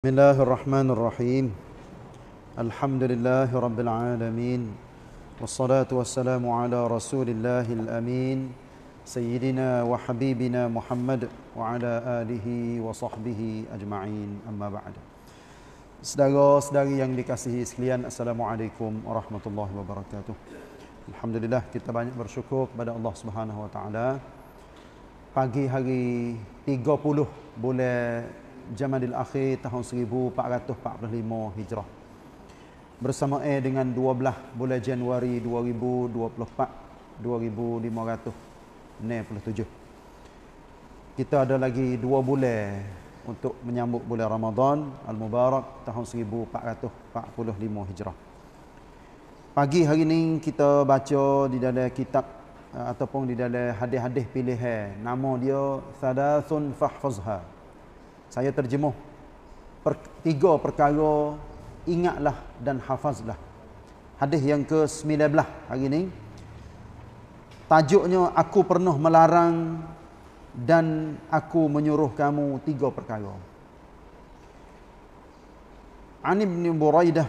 بسم الله الرحمن الرحيم الحمد لله رب العالمين والصلاة والسلام على رسول الله الأمين سيدنا وحبيبنا محمد وعلى آله وصحبه أجمعين أما بعد Sedara sedari yang dikasihi sekalian Assalamualaikum warahmatullahi wabarakatuh Alhamdulillah kita banyak bersyukur kepada Allah Subhanahu pagi hari 30 bulan Jamadil Akhir tahun 1445 Hijrah. Bersamaan dengan 12 bulan Januari 2024 2567. Kita ada lagi 2 bulan untuk menyambut bulan Ramadan Al-Mubarak tahun 1445 Hijrah. Pagi hari ini kita baca di dalam kitab eh, ataupun di dalam hadis-hadis pilihan nama dia Sadasun Fahfazha saya terjemuh per, tiga perkara ingatlah dan hafazlah hadis yang ke-19 hari ini tajuknya aku pernah melarang dan aku menyuruh kamu tiga perkara An Ibn Buraidah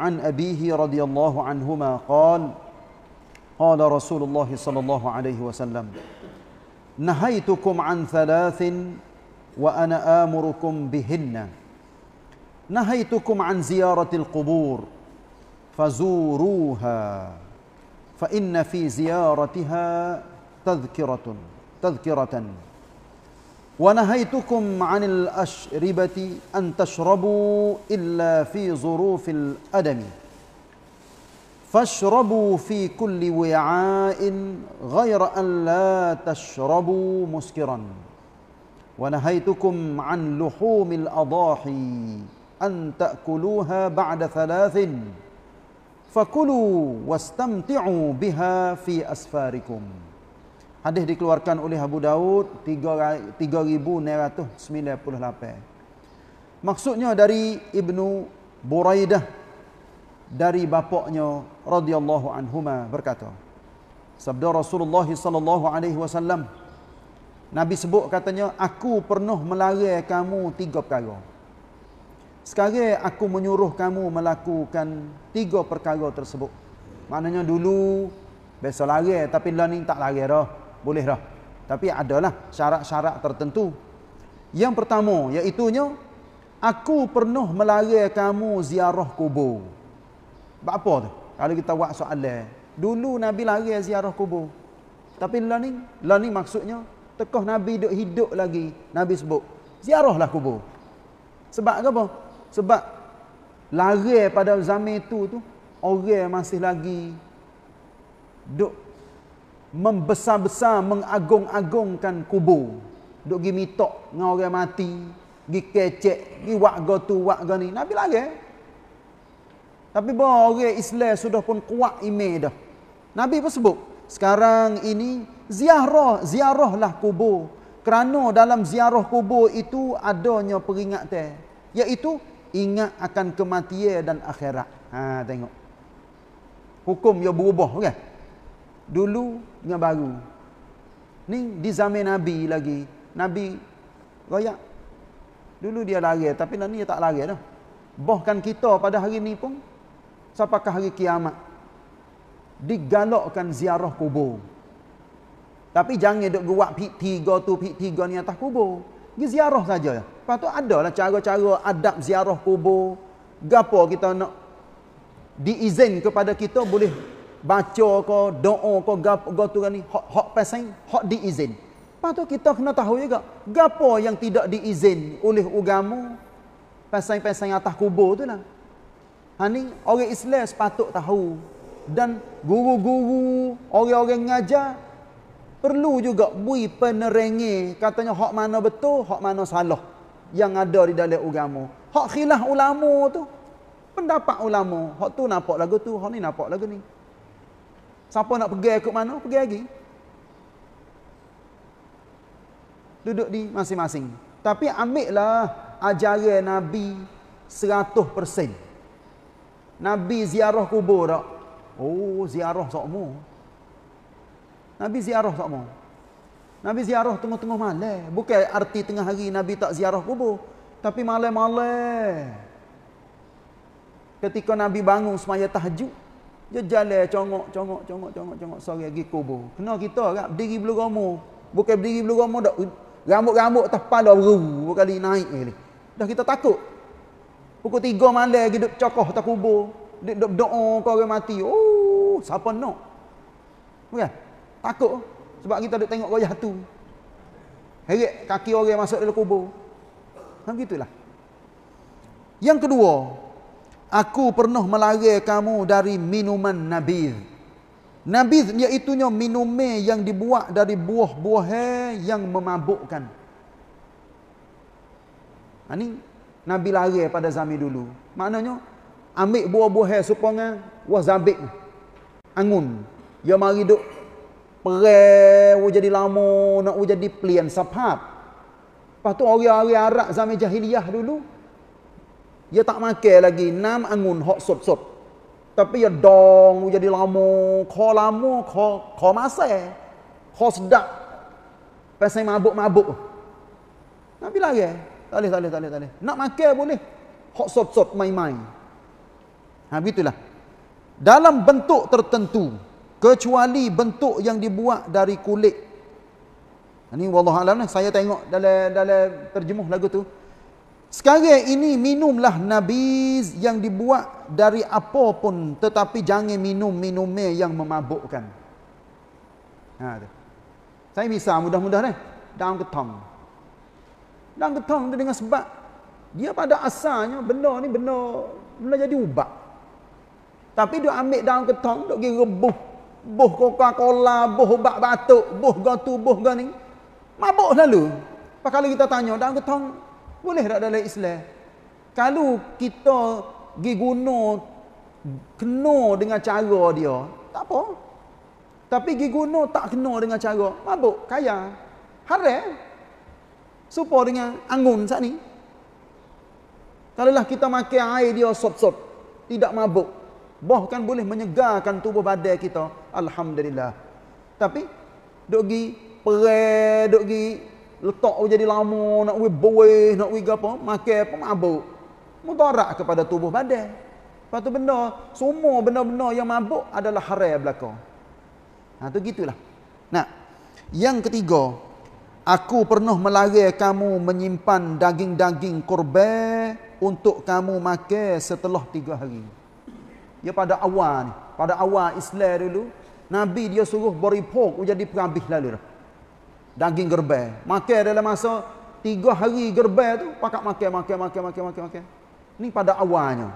an abihi radhiyallahu anhuma qala qala Rasulullah sallallahu alaihi wasallam nahaitukum an thalathin وأنا آمركم بهن نهيتكم عن زيارة القبور فزوروها فإن في زيارتها تذكرة تذكرة ونهيتكم عن الأشربة أن تشربوا إلا في ظروف الأدم فاشربوا في كل وعاء غير أن لا تشربوا مسكراً ونهيتكم عن لحوم الأضاحي أن تأكلوها بعد ثلاث فكلوا واستمتعوا بها في أسفاركم Hadis dikeluarkan oleh Abu Daud 3998. Maksudnya dari Ibnu Buraidah dari bapaknya radhiyallahu anhuma berkata. Sabda Rasulullah sallallahu alaihi wasallam, Nabi sebut katanya, aku pernah melarai kamu tiga perkara. Sekarang aku menyuruh kamu melakukan tiga perkara tersebut. Maknanya dulu, biasa lari tapi learning tak lari dah. Boleh dah. Tapi adalah syarat-syarat tertentu. Yang pertama, iaitunya, aku pernah melarai kamu ziarah kubur. Sebab apa tu? Kalau kita buat soalan, dulu Nabi lari ziarah kubur. Tapi learning, learning maksudnya, tekah Nabi duduk hidup lagi, Nabi sebut, ziarahlah kubur. Sebab ke apa? Sebab lari pada zaman itu tu, orang masih lagi duduk membesar-besar, mengagung-agungkan kubur. Duduk pergi mitok dengan orang mati, pergi kecek, pergi wakga tu, wakga ni. Nabi lari. Tapi bahawa orang Islam sudah pun kuat imej dah. Nabi pun sebut, sekarang ini ziarah, ziarahlah kubur. Kerana dalam ziarah kubur itu adanya peringatan iaitu ingat akan kematian dan akhirat. Ha tengok. Hukum yang berubah kan? Dulu dengan baru. Ni di zaman Nabi lagi. Nabi royak. Dulu dia lari tapi nanti dia tak lari dah. Bahkan kita pada hari ini pun sampai ke hari kiamat digalakkan ziarah kubur. Tapi jangan duk buat pit tiga tu, pit tiga ni atas kubur. Pergi ziarah saja. Lepas tu lah cara-cara adab ziarah kubur. Gapo kita nak diizin kepada kita boleh baca ke, doa ke, gapo gitu kan ni. Hak, hak pesan, hak diizin. Lepas tu kita kena tahu juga. Gapo yang tidak diizin oleh agama pesan-pesan atas kubur tu lah. Ha ni, orang Islam sepatut tahu dan guru-guru, orang-orang ngajar perlu juga bui penerengi katanya hak mana betul, hak mana salah yang ada di dalam agama. Hak khilaf ulama tu. Pendapat ulama, hak tu nampak lagu tu, hak ni nampak lagu ni. Siapa nak pergi ikut mana, pergi lagi. Duduk di masing-masing. Tapi ambillah ajaran Nabi 100%. Nabi ziarah kubur tak? Oh, ziarah sokmu. Nabi ziarah sokmu. Nabi ziarah tengah-tengah malam. Bukan arti tengah hari Nabi tak ziarah kubur. Tapi malam-malam. Ketika Nabi bangun semaya tahajud. Dia jalan congok, congok, congok, congok, congok. Sorry, pergi kubur. Kena kita kan? Berdiri belu gomu. Bukan berdiri belu gomu. Rambut-rambut atas pala beru. Berkali naik ni. Dah kita takut. Pukul tiga malam, duduk cokoh atas kubur. Duduk doa kau orang mati. Oh, siapa nak? Bukan? Takut. Sebab kita ada tengok wayah tu. Heret kaki orang masuk dalam kubur. Macam gitulah. Yang kedua, aku pernah melarai kamu dari minuman nabiz. Nabiz iaitunya minume yang dibuat dari buah-buahan yang memabukkan. Ini ha, Nabi lari pada zaman dulu. Maknanya, ambil buah-buahan supongan, wah zabik angun. Ya mari duk perai, jadi lama, nak jadi pelian sepat. Lepas tu orang-orang Arab zaman jahiliyah dulu, ya tak makan lagi, nam angun, hok sot-sot. Tapi ya dong, jadi lama, kau lama, kau, kau masak, kau sedap. Pasang mabuk-mabuk. Nabi lari, tak boleh, tak boleh, tak boleh. Nak makan boleh, hok sot-sot, main-main. Ha, begitulah dalam bentuk tertentu kecuali bentuk yang dibuat dari kulit ini wallahualam saya tengok dalam dalam terjemuh lagu tu sekarang ini minumlah nabiz yang dibuat dari apa pun tetapi jangan minum minuman yang memabukkan ha tu. saya bisa mudah-mudah eh dalam ketong dalam ketong tu dengan sebab dia pada asalnya benda ni benda benda jadi ubat tapi dia ambil daun ketong, dia pergi rebuh. Buh Coca-Cola, buh ubat batuk, buh gotu, buh gani. Mabuk lalu. Lepas kalau kita tanya, daun ketong boleh tak dalam Islam? Kalau kita pergi gunung, kena dengan cara dia, tak apa. Tapi pergi gunung tak kena dengan cara, mabuk, kaya. Harap. Supo dengan angun saat ni. Kalau lah kita makan air dia sot-sot, tidak mabuk, bahkan boleh menyegarkan tubuh badan kita alhamdulillah tapi duk gi perang duk gi letak jadi lama nak we boih nak we gapo makan apa mabuk mudarat kepada tubuh badan lepas tu benda semua benda-benda yang mabuk adalah haram belakang. ha tu gitulah nah yang ketiga aku pernah melarai kamu menyimpan daging-daging kurban untuk kamu makan setelah tiga hari Ya pada awal ni. Pada awal Islam dulu. Nabi dia suruh beripok. Jadi perabih lalu dah. Daging gerbai. Makan dalam masa tiga hari gerbai tu. Pakat makan, makan, makan, makan, makan, makan. Ni pada awalnya.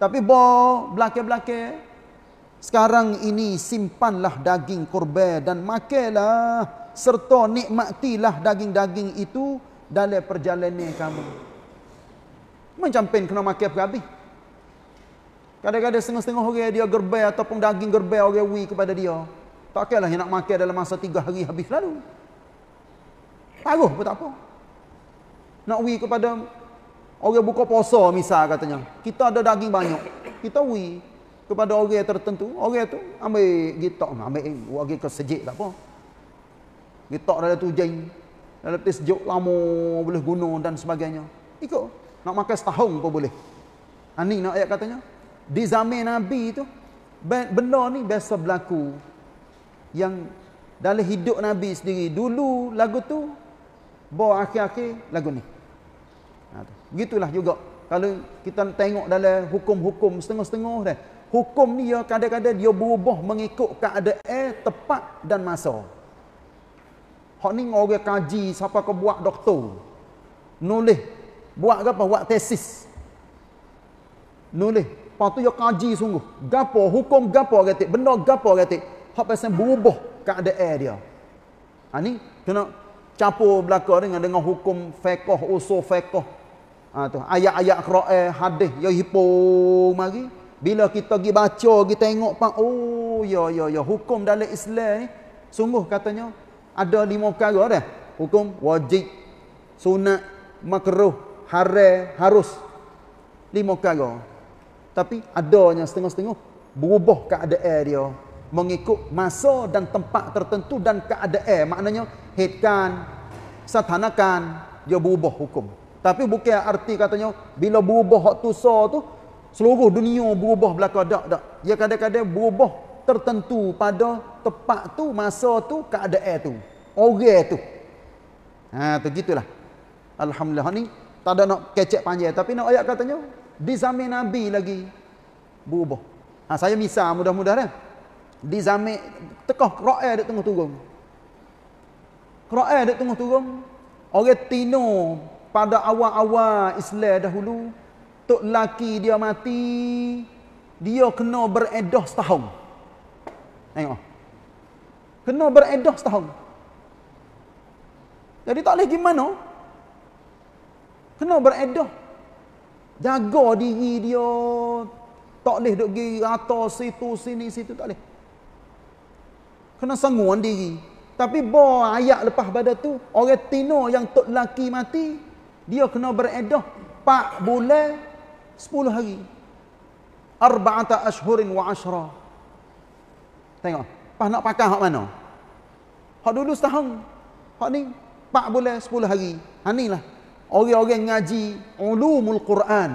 Tapi bo belakang-belakang. Sekarang ini simpanlah daging korban dan makanlah serta nikmatilah daging-daging itu dalam perjalanan kamu. Macam pen kena makan perhabis. Kadang-kadang setengah-setengah orang dia gerbai ataupun daging gerbai orang wui kepada dia. Tak kira lah yang nak makan dalam masa tiga hari habis lalu. Taruh pun tak apa. Nak wui kepada orang buka puasa misal katanya. Kita ada daging banyak. Kita wui kepada orang yang tertentu. Orang itu ambil gitok. Ambil wagi ke sejik tak apa. Gitok dalam tu jeng. Dalam tu sejuk lama boleh guna dan sebagainya. Ikut. Nak makan setahun pun boleh. Ani ha, nak ayat katanya di zaman Nabi tu benda ni biasa berlaku yang dalam hidup Nabi sendiri dulu lagu tu bawa akhir-akhir lagu ni ha, begitulah juga kalau kita tengok dalam hukum-hukum setengah-setengah dah hukum ni ya kadang-kadang dia berubah mengikut keadaan tepat dan masa hak ni orang kaji siapa ke buat doktor nulis buat apa buat tesis nulis patu yo kaji sungguh. Gapo hukum gapo gatik, benda gapo gatik. Hak pasal berubah keadaan dia. Ha ni kena capo belaka dengan dengan hukum fiqh usul fiqh. Ha tu ayat-ayat Quran hadis yo hipo mari. Bila kita pergi baca, pergi tengok pak oh ya ya ya hukum dalam Islam ni sungguh katanya ada lima perkara dah. Hukum wajib, sunat, makruh, haram, harus. Lima perkara tapi adanya setengah-setengah berubah keadaan dia mengikut masa dan tempat tertentu dan keadaan maknanya hitkan, satanakan dia berubah hukum tapi bukan arti katanya bila berubah hak tu so tu seluruh dunia berubah belaka dak dak dia kadang-kadang berubah tertentu pada tempat tu masa tu keadaan tu orang tu ha tu gitulah alhamdulillah ni tak ada nak kecek panjang tapi nak ayat katanya di zaman Nabi lagi berubah. Ha, saya misal mudah-mudah kan. Eh. Di zaman tekah Quran ada tengah turun. Quran ada tengah turun. Orang Tino pada awal-awal Islam dahulu, tok laki dia mati, dia kena beredah setahun. Tengok. Kena beredah setahun. Jadi tak boleh gimana? Kena beredah. Jaga diri dia. Tak boleh duduk pergi atas situ, sini, situ. Tak boleh. Kena sanggungan diri. Tapi bawa ayat lepas pada tu, orang tino yang tok laki mati, dia kena beredah 4 bulan 10 hari. Arba'ata ashhurin wa ashra. Tengok, pas nak pakai hak mana? Hak dulu setahun. Hak ni 4 bulan 10 hari. Ha inilah orang-orang yang ngaji ulumul Quran.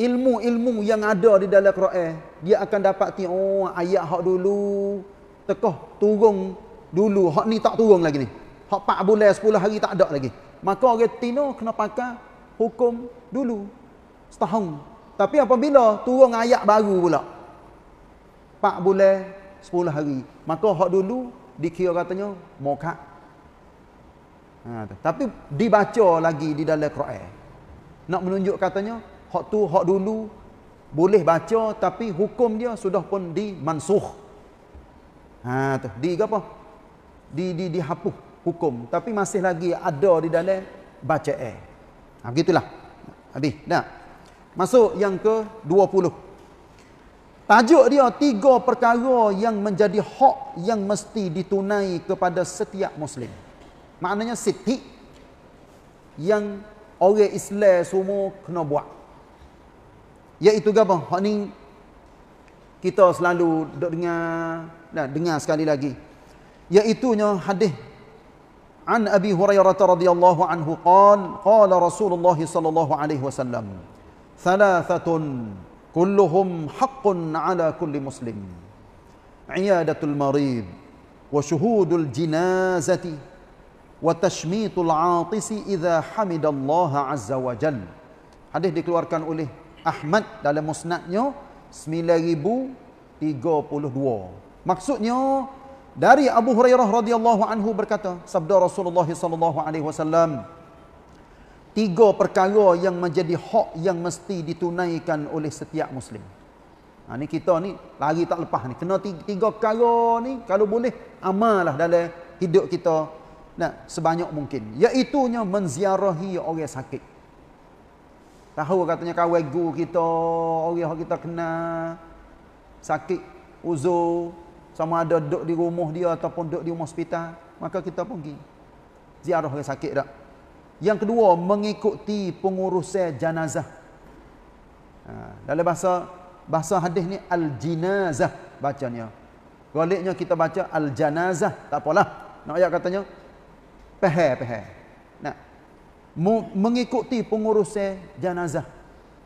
Ilmu-ilmu yang ada di dalam Quran, dia akan dapati oh ayat hak dulu tekah turun dulu, hak ni tak turun lagi ni. Hak 4 bulan 10 hari tak ada lagi. Maka orang tino kena pakai hukum dulu setahun. Tapi apabila turun ayat baru pula. 4 bulan 10 hari. Maka hak dulu dikira katanya mokak Ha, tapi dibaca lagi di dalam Quran. Nak menunjuk katanya, hak tu, hak dulu, boleh baca tapi hukum dia sudah pun dimansuh. Ha, tu. Di apa? Di, di, dihapuh hukum. Tapi masih lagi ada di dalam baca air. Ha, begitulah. Habis, dah. Masuk yang ke-20. Tajuk dia tiga perkara yang menjadi hak yang mesti ditunai kepada setiap Muslim maknanya siti yang orang Islam semua kena buat iaitu gapo hak ni kita selalu dok dengar dan dengar sekali lagi iaitu nya hadis an abi hurairah radhiyallahu anhu qala qala rasulullah sallallahu alaihi wasallam thalathatun kulluhum haqqun ala kulli muslim iyadatul marid wa shuhudul jinazati وَتَشْمِيتُ الْعَاطِسِ إِذَا حَمِدَ اللَّهَ عَزَّ وَجَلْ Hadis dikeluarkan oleh Ahmad dalam musnadnya 9032. Maksudnya, dari Abu Hurairah radhiyallahu anhu berkata, sabda Rasulullah sallallahu alaihi wasallam, tiga perkara yang menjadi hak yang mesti ditunaikan oleh setiap muslim. Ha, ni kita ni lagi tak lepas ni. Kena tiga, tiga perkara ni kalau boleh amalah dalam hidup kita nah, sebanyak mungkin iaitunya menziarahi orang sakit tahu katanya kawan guru kita orang yang kita kena sakit uzur sama ada duduk di rumah dia ataupun duduk di rumah hospital maka kita pergi ziarah orang sakit tak? yang kedua mengikuti pengurusan jenazah ha, dalam bahasa bahasa hadis ni al jinazah bacanya Goliknya kita baca al-janazah. Tak apalah. Nak ayat katanya, Pehe pehe. Nah, mengikuti pengurusan jenazah.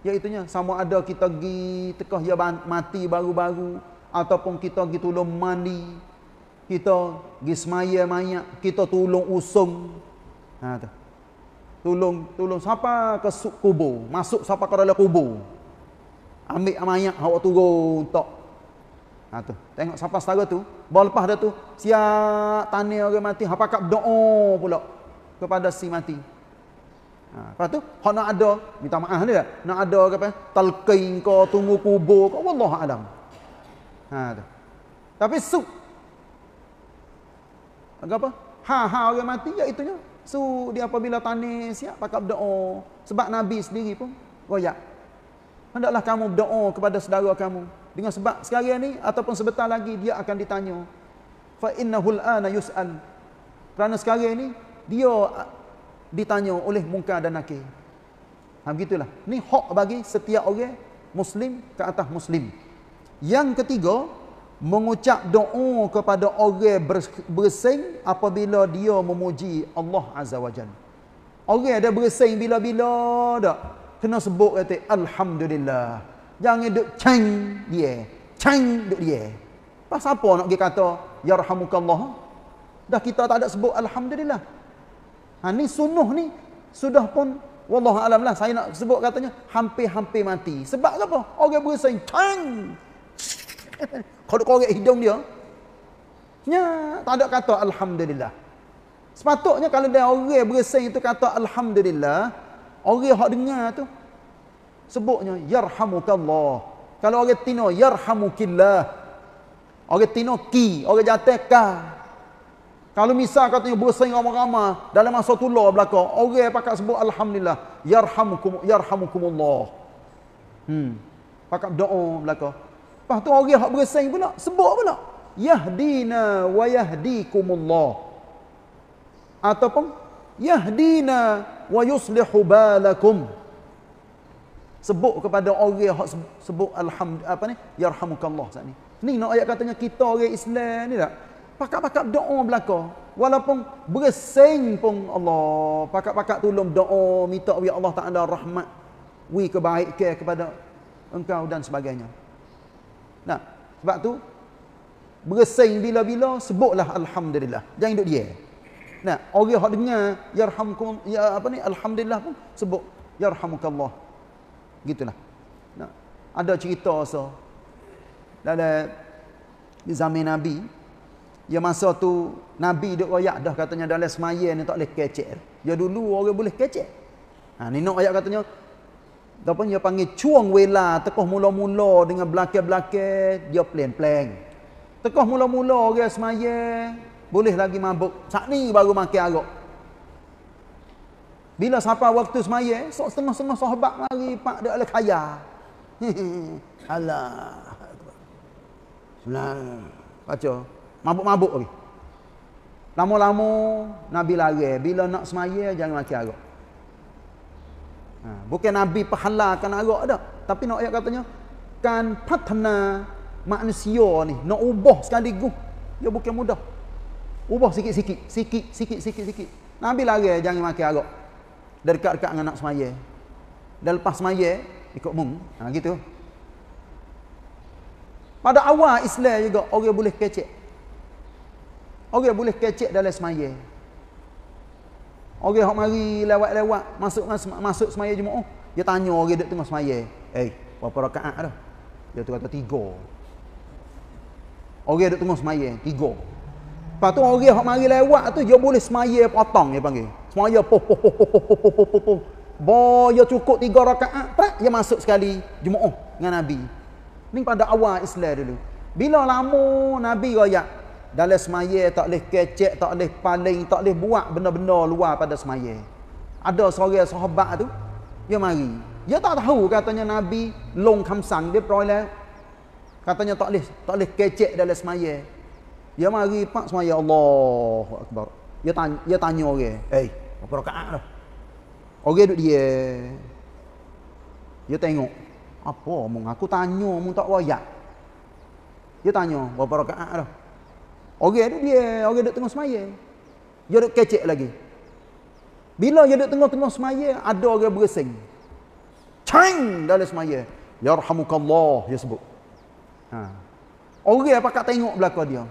Iaitunya, sama ada kita pergi tekah ya mati baru-baru. Ataupun kita pergi tolong mandi. Kita pergi semaya mayak. Kita tolong usung. Ha, tu. Tolong, tolong siapa ke kubur. Masuk siapa ke dalam kubur. Ambil mayak, awak turun. Tak. Ha tu. Tengok siapa saudara tu, bawa lepas dia tu, siap tanya orang mati, hapa kak berdoa pula kepada si mati. Ha, lepas tu, hak nak ada, minta maaf dia, nak ada apa, talqin kau, tunggu kubur kau, Allah Adam. Ha tu. Tapi su Agak apa? Ha-ha orang mati, ya itunya. su dia apabila tani siap pakai berdoa. Sebab Nabi sendiri pun, royak. Hendaklah kamu berdoa kepada saudara kamu dengan sebab sekarang ni ataupun sebentar lagi dia akan ditanya fa innahul ana yusal kerana sekarang ni dia ditanya oleh munkar dan nakir ha begitulah ni hak bagi setiap orang muslim ke atas muslim yang ketiga mengucap doa kepada orang bersing apabila dia memuji Allah azza wajalla orang ada bersing bila-bila dak kena sebut kata alhamdulillah Jangan duk ceng dia. ceng duk dia. Pas apa nak pergi kata, Ya Rahamukallah. Dah kita tak ada sebut Alhamdulillah. Ha, ni sunuh ni, sudah pun, Wallah alam lah, saya nak sebut katanya, hampir-hampir mati. Sebab apa? Orang berasa, cang. Korek-korek hidung dia. Ya, tak ada kata Alhamdulillah. Sepatutnya kalau dia orang berasa itu kata Alhamdulillah, orang yang dengar tu, sebutnya yarhamukallah kalau orang tino yarhamukillah orang tino ki orang jatuh ka kalau misal katanya bersaing ramah-ramah dalam masa tu lah belakang orang pakat sebut alhamdulillah yarhamukum yarhamukumullah hmm pakat doa belaka. lepas tu orang hak bersaing pula sebut pula yahdina wa yahdikumullah ataupun yahdina wa yuslihu balakum sebut kepada orang hak sebut alhamdulillah apa ni yarhamukallah sat ni ni nak no, ayat katanya kita orang Islam ni tak pakak-pakak doa belaka walaupun bersing pun Allah pakak-pakak tolong doa minta ya Allah tak ada rahmat wi kebaikan kepada engkau dan sebagainya nah sebab tu bersing bila-bila sebutlah alhamdulillah jangan duduk dia nah orang hak dengar yarhamukum ya apa ni alhamdulillah pun sebut yarhamukallah gitulah nah, ada cerita so dalam eh, zaman nabi ya masa tu nabi duk royak dah katanya dalam semaya ni tak boleh kecek ya dulu orang boleh kecek ha nah, ni ayat katanya ataupun dia panggil cuang wela tekoh mula-mula dengan belakang-belakang dia plan-plan tekoh mula-mula orang semaya boleh lagi mabuk sat ni baru makan arak bila sampai waktu semaya, eh, sok setengah-setengah sahabat mari pak dia oleh kaya. Allah. Sunan. Baca. Mabuk-mabuk lagi. Lama-lama Nabi lari. Eh. Bila nak semaya, jangan maki arak. Ha. Bukan Nabi pahalakan arak dah. Tapi nak ayat katanya, kan patna manusia ni, nak ubah sekali gu. Dia bukan mudah. Ubah sikit-sikit. Sikit-sikit-sikit-sikit. Nabi lari, eh, jangan maki arak dan dekat-dekat dengan nak semaya dan lepas semaya ikut mung, ha, gitu pada awal Islam juga orang boleh kecek orang boleh kecek dalam semaya orang yang mari lewat-lewat masuk masuk semaya oh, dia tanya orang yang tengah semaya eh berapa rakaat tu dia tu kata tiga orang yang tengah semaya tiga lepas tu orang yang mari lewat tu dia boleh semaya potong dia panggil semaya po po po po po po po po poh poh ya cukup tiga rakaat, prak, ah, dia ya masuk sekali oh, dengan Nabi. Ini pada awal Islam dulu. Bila lama Nabi raya, dalam semaya tak boleh kecek, tak boleh paling, tak boleh buat benda-benda luar pada semaya. Ada seorang sahabat tu, dia mari. Dia tak tahu katanya Nabi long kamsan, dia peroleh. Katanya tak boleh, tak boleh kecek dalam semaya. Dia mari, pak semaya Allah Akbar. Dia tanya, dia tanya orang, okay. eh, hey, Berapa rakaat lah. Orang duduk dia. Dia tengok. Apa omong? Aku tanya omong tak wayak. Dia tanya. Berapa rakaat lah. Orang duduk dia. Orang duduk tengah semaya. Dia duduk kecek lagi. Bila dia duduk tengah-tengah semaya, ada orang bersing. Ceng! Dalam semaya. Ya rahmukallah, dia sebut. Ha. Orang apa kat tengok belakang dia.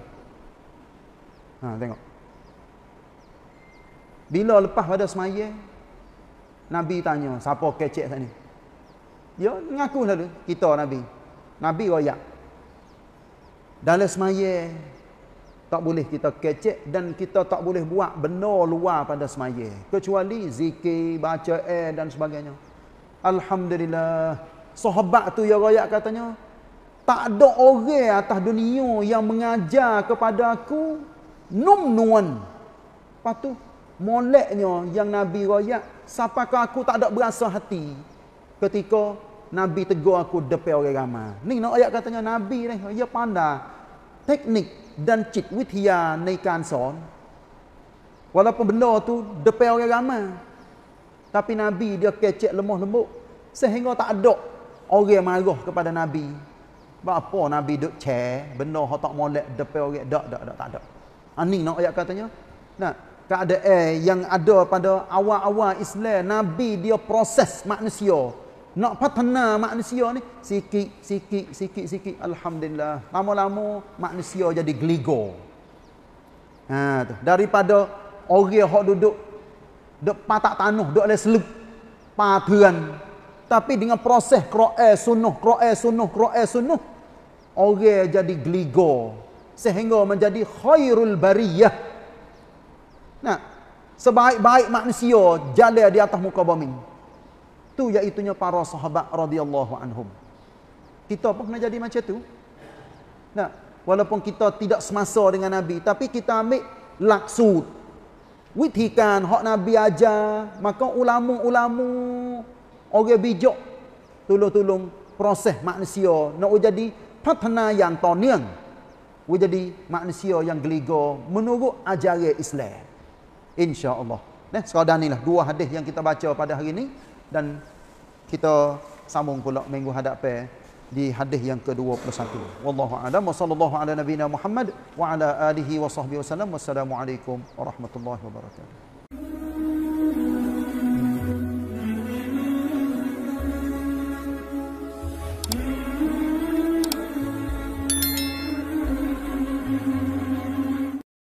Ha, tengok. Bila lepas pada semaya, Nabi tanya, siapa kecek sana? Dia mengaku selalu, kita Nabi. Nabi royak. Dalam semaya, tak boleh kita kecek dan kita tak boleh buat benda luar pada semaya. Kecuali zikir, baca air dan sebagainya. Alhamdulillah. Sahabat tu yang royak katanya, tak ada orang atas dunia yang mengajar kepada aku num nuan. Lepas tu, moleknya oh, yang Nabi royak, siapakah aku tak ada berasa hati ketika Nabi tegur aku depan orang ramai. Ni nak ayat katanya Nabi ni, oh, dia pandai teknik dan cik witia ni kan son. Walaupun benda tu depan orang ramai. Tapi Nabi dia kecek lemah lembut. Sehingga tak ada orang marah kepada Nabi. Apa Nabi duk cek, benda yang tak molek depan orang, tak, tak, tak, ah, tak, tak. Ini nak ayat katanya, nak, tak ada air yang ada pada awal-awal Islam nabi dia proses manusia nak patana manusia ni sikit sikit sikit sikit alhamdulillah lama-lama manusia jadi geligo ha tu. daripada orang hok duduk dok patak tanah dok le selup patuan tapi dengan proses qira'ah sunnah qira'ah sunnah qira'ah sunnah orang jadi geligo sehingga menjadi khairul bariyah Nah, sebaik-baik manusia jalan di atas muka bumi. Tu iaitu para sahabat radhiyallahu anhum. Kita pun kena jadi macam tu. Nah, walaupun kita tidak semasa dengan Nabi, tapi kita ambil laksud. Witikan hak Nabi aja. maka ulama-ulama orang bijak tolong-tolong proses manusia nak jadi patna yang tonian. Wujud di manusia yang geligo menurut ajaran Islam insya-Allah. Nah, sekadar inilah dua hadis yang kita baca pada hari ini dan kita sambung pula minggu hadapan di hadis yang ke-21. Wallahu a'lam wa sallallahu ala nabiyyina Muhammad wa ala alihi wa sahbihi wasallam. Wassalamualaikum warahmatullahi wabarakatuh.